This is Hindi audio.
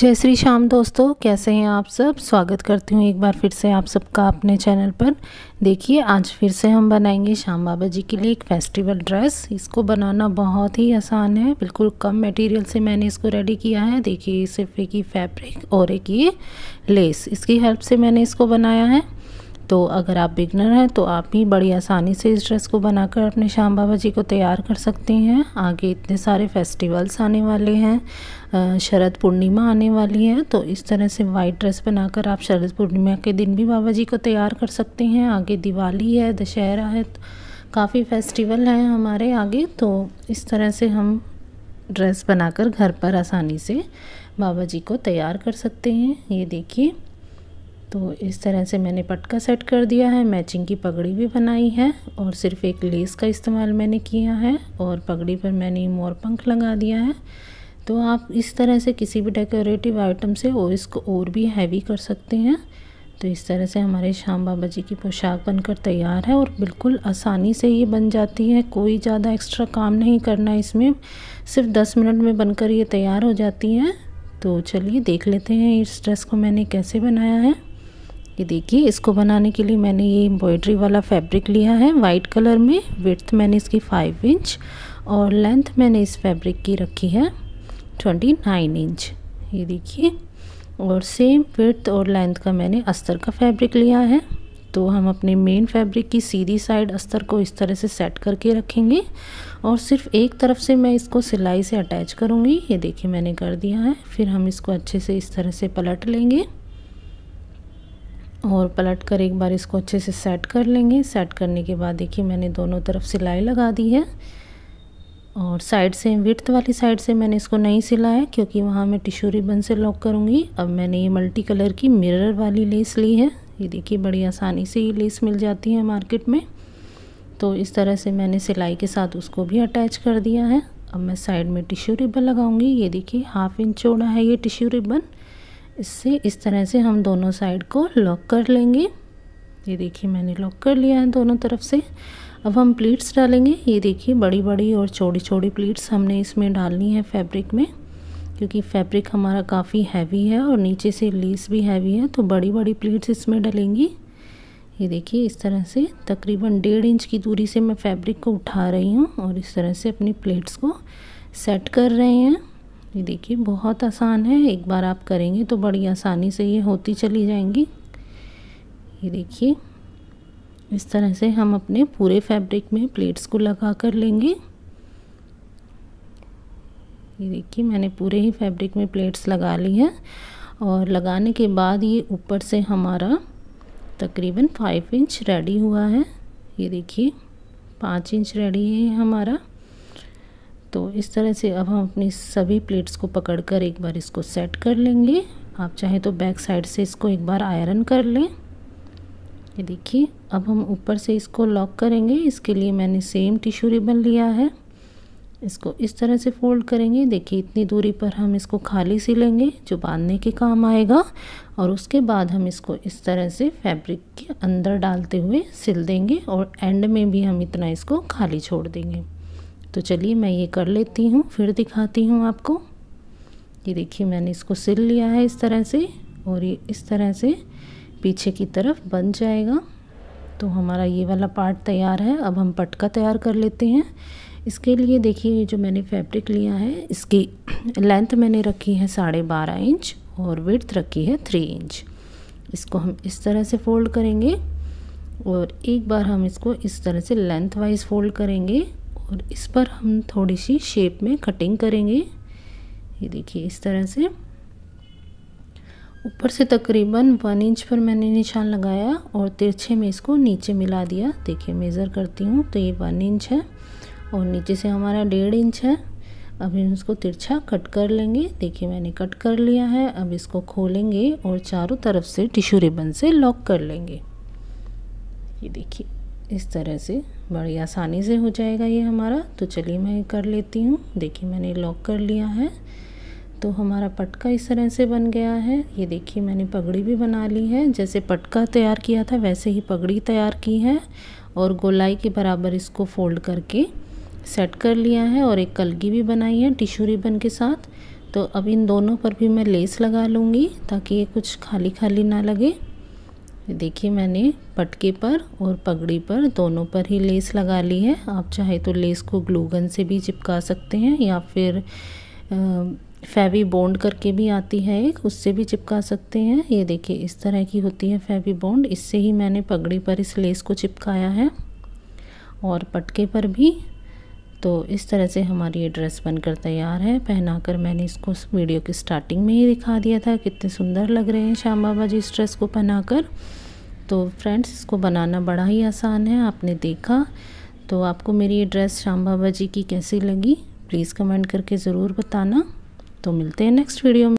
जय श्री शाम दोस्तों कैसे हैं आप सब स्वागत करती हूँ एक बार फिर से आप सबका अपने चैनल पर देखिए आज फिर से हम बनाएंगे श्याम बाबा जी के लिए एक फेस्टिवल ड्रेस इसको बनाना बहुत ही आसान है बिल्कुल कम मटेरियल से मैंने इसको रेडी किया है देखिए सिर्फ एक ही फैब्रिक और एक ये लेस इसकी हेल्प से मैंने इसको बनाया है तो अगर आप बिगनर हैं तो आप भी बड़ी आसानी से इस ड्रेस को बनाकर अपने श्याम बाबा जी को तैयार कर सकते हैं आगे इतने सारे फेस्टिवल्स आने वाले हैं शरद पूर्णिमा आने वाली है तो इस तरह से वाइट ड्रेस बनाकर आप शरद पूर्णिमा के दिन भी बाबा जी को तैयार कर सकते हैं आगे दिवाली है दशहरा है तो काफ़ी फेस्टिवल हैं हमारे आगे तो इस तरह से हम ड्रेस बनाकर घर पर आसानी से बाबा जी को तैयार कर सकते हैं ये देखिए तो इस तरह से मैंने पटका सेट कर दिया है मैचिंग की पगड़ी भी बनाई है और सिर्फ एक लेस का इस्तेमाल मैंने किया है और पगड़ी पर मैंने मोर पंख लगा दिया है तो आप इस तरह से किसी भी डेकोरेटिव आइटम से और इसको और भी हैवी कर सकते हैं तो इस तरह से हमारे श्याम बाबा जी की पोशाक बनकर तैयार है और बिल्कुल आसानी से ये बन जाती है कोई ज़्यादा एक्स्ट्रा काम नहीं करना इसमें सिर्फ दस मिनट में बनकर ये तैयार हो जाती है तो चलिए देख लेते हैं इस ड्रेस को मैंने कैसे बनाया है ये देखिए इसको बनाने के लिए मैंने ये एम्ब्रॉयड्री वाला फैब्रिक लिया है वाइट कलर में विर्थ मैंने इसकी फाइव इंच और लेंथ मैंने इस फैब्रिक की रखी है ट्वेंटी नाइन इंच ये देखिए और सेम विर्थ और लेंथ का मैंने अस्तर का फैब्रिक लिया है तो हम अपने मेन फैब्रिक की सीधी साइड अस्तर को इस तरह से सेट करके रखेंगे और सिर्फ एक तरफ से मैं इसको सिलाई से अटैच करूँगी ये देखिए मैंने कर दिया है फिर हम इसको अच्छे से इस तरह से पलट लेंगे और पलट कर एक बार इसको अच्छे से सेट कर लेंगे सेट करने के बाद देखिए मैंने दोनों तरफ सिलाई लगा दी है और साइड से विर्थ वाली साइड से मैंने इसको नहीं सिलाया क्योंकि वहाँ मैं टिश्यू रिबन से लॉक करूँगी अब मैंने ये मल्टी कलर की मिरर वाली लेस ली है ये देखिए बड़ी आसानी से ये लेस मिल जाती है मार्केट में तो इस तरह से मैंने सिलाई के साथ उसको भी अटैच कर दिया है अब मैं साइड में टिश्यू रिबन लगाऊंगी ये देखिए हाफ इंच चौड़ा है ये टिश्यू रिबन इससे इस तरह से हम दोनों साइड को लॉक कर लेंगे ये देखिए मैंने लॉक कर लिया है दोनों तरफ से अब हम प्लीट्स डालेंगे ये देखिए बड़ी बड़ी और छोटी छोटी प्लीट्स हमने इसमें डालनी है फैब्रिक में क्योंकि फैब्रिक हमारा काफ़ी हैवी है और नीचे से लेस भी हैवी है तो बड़ी बड़ी प्लीट्स इसमें डलेंगी ये देखिए इस तरह से तकरीबन डेढ़ इंच की दूरी से मैं फैब्रिक को उठा रही हूँ और इस तरह से अपनी प्लेट्स को सेट कर रहे हैं ये देखिए बहुत आसान है एक बार आप करेंगे तो बड़ी आसानी से ये होती चली जाएंगी ये देखिए इस तरह से हम अपने पूरे फैब्रिक में प्लेट्स को लगा कर लेंगे ये देखिए मैंने पूरे ही फैब्रिक में प्लेट्स लगा ली हैं और लगाने के बाद ये ऊपर से हमारा तकरीबन फाइव इंच रेडी हुआ है ये देखिए पाँच इंच रेडी है हमारा तो इस तरह से अब हम अपनी सभी प्लेट्स को पकड़कर एक बार इसको सेट कर लेंगे आप चाहे तो बैक साइड से इसको एक बार आयरन कर लें ये देखिए अब हम ऊपर से इसको लॉक करेंगे इसके लिए मैंने सेम टिश्यू रिबन लिया है इसको इस तरह से फोल्ड करेंगे देखिए इतनी दूरी पर हम इसको खाली सिलेंगे जो बांधने के काम आएगा और उसके बाद हम इसको इस तरह से फैब्रिक के अंदर डालते हुए सिल देंगे और एंड में भी हम इतना इसको खाली छोड़ देंगे तो चलिए मैं ये कर लेती हूँ फिर दिखाती हूँ आपको ये देखिए मैंने इसको सिल लिया है इस तरह से और ये इस तरह से पीछे की तरफ बन जाएगा तो हमारा ये वाला पार्ट तैयार है अब हम पटका तैयार कर लेते हैं इसके लिए देखिए ये जो मैंने फैब्रिक लिया है इसकी लेंथ मैंने रखी है साढ़े बारह इंच और विड्थ रखी है थ्री इंच इसको हम इस तरह से फोल्ड करेंगे और एक बार हम इसको इस तरह से लेंथ वाइज फोल्ड करेंगे और इस पर हम थोड़ी सी शेप में कटिंग करेंगे ये देखिए इस तरह से ऊपर से तकरीबन वन इंच पर मैंने निशान लगाया और तिरछे में इसको नीचे मिला दिया देखिए मेज़र करती हूँ तो ये वन इंच है और नीचे से हमारा डेढ़ इंच है अब हम इसको तिरछा कट कर लेंगे देखिए मैंने कट कर लिया है अब इसको खोलेंगे और चारों तरफ से टिश्यू रिबन से लॉक कर लेंगे ये देखिए इस तरह से बड़ी आसानी से हो जाएगा ये हमारा तो चलिए मैं कर लेती हूँ देखिए मैंने लॉक कर लिया है तो हमारा पटका इस तरह से बन गया है ये देखिए मैंने पगड़ी भी बना ली है जैसे पटका तैयार किया था वैसे ही पगड़ी तैयार की है और गोलाई के बराबर इसको फोल्ड करके सेट कर लिया है और एक कलगी भी बनाई है टिशू रिबन के साथ तो अब इन दोनों पर भी मैं लेस लगा लूँगी ताकि ये कुछ खाली खाली ना लगे देखिए मैंने पटके पर और पगड़ी पर दोनों पर ही लेस लगा ली है आप चाहे तो लेस को ग्लूगन से भी चिपका सकते हैं या फिर फैवी बॉन्ड करके भी आती है एक उससे भी चिपका सकते हैं ये देखिए इस तरह की होती है फैवी बॉन्ड इससे ही मैंने पगड़ी पर इस लेस को चिपकाया है और पटके पर भी तो इस तरह से हमारी ये ड्रेस बनकर तैयार है पहनाकर मैंने इसको वीडियो की स्टार्टिंग में ही दिखा दिया था कितने सुंदर लग रहे हैं श्याम बाबा जी इस ड्रेस को पहनाकर तो फ्रेंड्स इसको बनाना बड़ा ही आसान है आपने देखा तो आपको मेरी ये ड्रेस श्याम बाबा जी की कैसी लगी प्लीज़ कमेंट करके ज़रूर बताना तो मिलते हैं नेक्स्ट वीडियो में